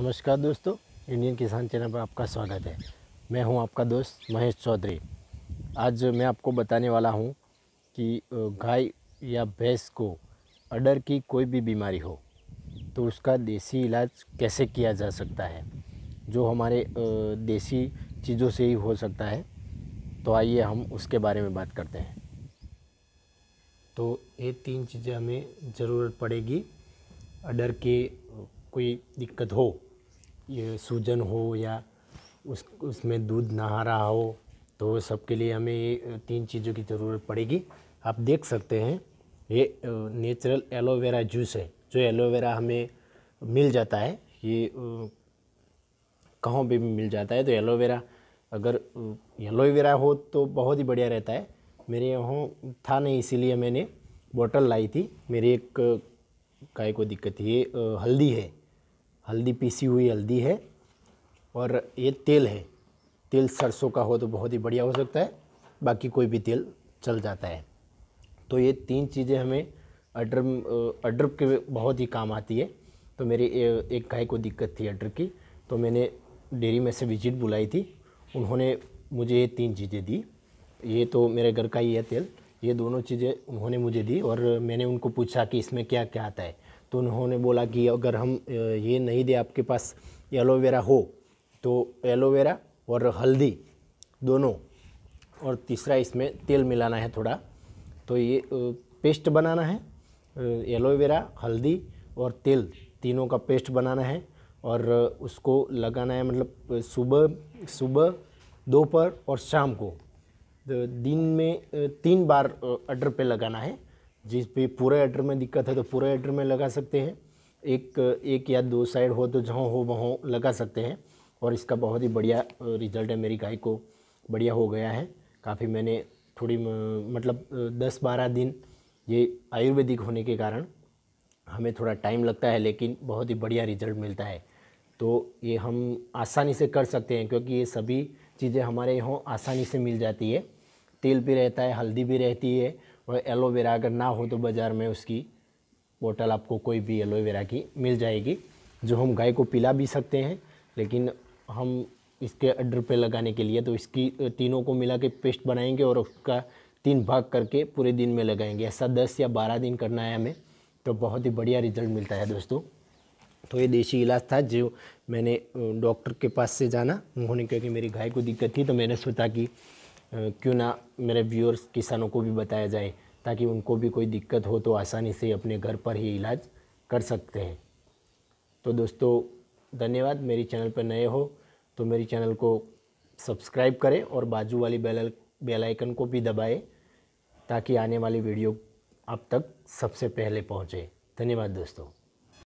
नमस्कार दोस्तों इंडियन किसान चैनल पर आपका स्वागत है मैं हूं आपका दोस्त महेश चौधरी आज मैं आपको बताने वाला हूं कि गाय या भैंस को अडर की कोई भी बीमारी हो तो उसका देसी इलाज कैसे किया जा सकता है जो हमारे देसी चीज़ों से ही हो सकता है तो आइए हम उसके बारे में बात करते हैं तो ये तीन चीज़ें हमें ज़रूरत पड़ेगी अडर के कोई दिक्कत हो ये सूजन हो या उस उसमें दूध नहा रहा हो तो सबके लिए हमें ये तीन चीज़ों की ज़रूरत पड़ेगी आप देख सकते हैं ये नेचुरल एलोवेरा जूस है जो एलोवेरा हमें मिल जाता है ये कहाँ भी मिल जाता है तो एलोवेरा अगर एलोवेरा हो तो बहुत ही बढ़िया रहता है मेरे यहाँ था नहीं इसीलिए मैंने बोतल लाई थी मेरी एक काय को दिक्कत ये हल्दी है हल्दी पीसी हुई हल्दी है और ये तेल है तेल सरसों का हो तो बहुत ही बढ़िया हो सकता है बाकी कोई भी तेल चल जाता है तो ये तीन चीज़ें हमें अड्रप अड्रप के बहुत ही काम आती है तो मेरी एक गाय को दिक्कत थी अड्रप की तो मैंने डेयरी में से विजिट बुलाई थी उन्होंने मुझे ये तीन चीज़ें दी ये तो मेरे घर का ही है तेल ये दोनों चीज़ें उन्होंने मुझे दी और मैंने उनको पूछा कि इसमें क्या क्या आता है तो उन्होंने बोला कि अगर हम ये नहीं दे आपके पास एलोवेरा हो तो एलोवेरा और हल्दी दोनों और तीसरा इसमें तेल मिलाना है थोड़ा तो ये पेस्ट बनाना है एलोवेरा हल्दी और तेल तीनों का पेस्ट बनाना है और उसको लगाना है मतलब सुबह सुबह दोपहर और शाम को दिन में तीन बार अडर पे लगाना है जिस पे पूरे अडर में दिक्कत है तो पूरे अडर में लगा सकते हैं एक एक या दो साइड हो तो जहाँ हो वहाँ लगा सकते हैं और इसका बहुत ही बढ़िया रिजल्ट है मेरी गाय को बढ़िया हो गया है काफ़ी मैंने थोड़ी मतलब दस बारह दिन ये आयुर्वेदिक होने के कारण हमें थोड़ा टाइम लगता है लेकिन बहुत ही बढ़िया रिजल्ट मिलता है तो ये हम आसानी से कर सकते हैं क्योंकि ये सभी चीज़ें हमारे यहाँ आसानी से मिल जाती है तेल भी रहता है हल्दी भी रहती है और एलोवेरा अगर ना हो तो बाज़ार में उसकी बोतल आपको कोई भी एलोवेरा की मिल जाएगी जो हम गाय को पिला भी सकते हैं लेकिन हम इसके अड्डर पे लगाने के लिए तो इसकी तीनों को मिला के पेस्ट बनाएंगे और उसका तीन भाग करके पूरे दिन में लगाएंगे ऐसा दस या बारह दिन करना है हमें तो बहुत ही बढ़िया रिजल्ट मिलता है दोस्तों तो ये देसी इलाज था जो मैंने डॉक्टर के पास से जाना उन्होंने क्योंकि मेरी गाय को दिक्कत थी तो मैंने सोचा कि क्यों ना मेरे व्यूअर्स किसानों को भी बताया जाए ताकि उनको भी कोई दिक्कत हो तो आसानी से अपने घर पर ही इलाज कर सकते हैं तो दोस्तों धन्यवाद मेरी चैनल पर नए हो तो मेरी चैनल को सब्सक्राइब करें और बाजू वाली बेल बेल आइकन को भी दबाएं ताकि आने वाली वीडियो आप तक सबसे पहले पहुंचे धन्यवाद दोस्तों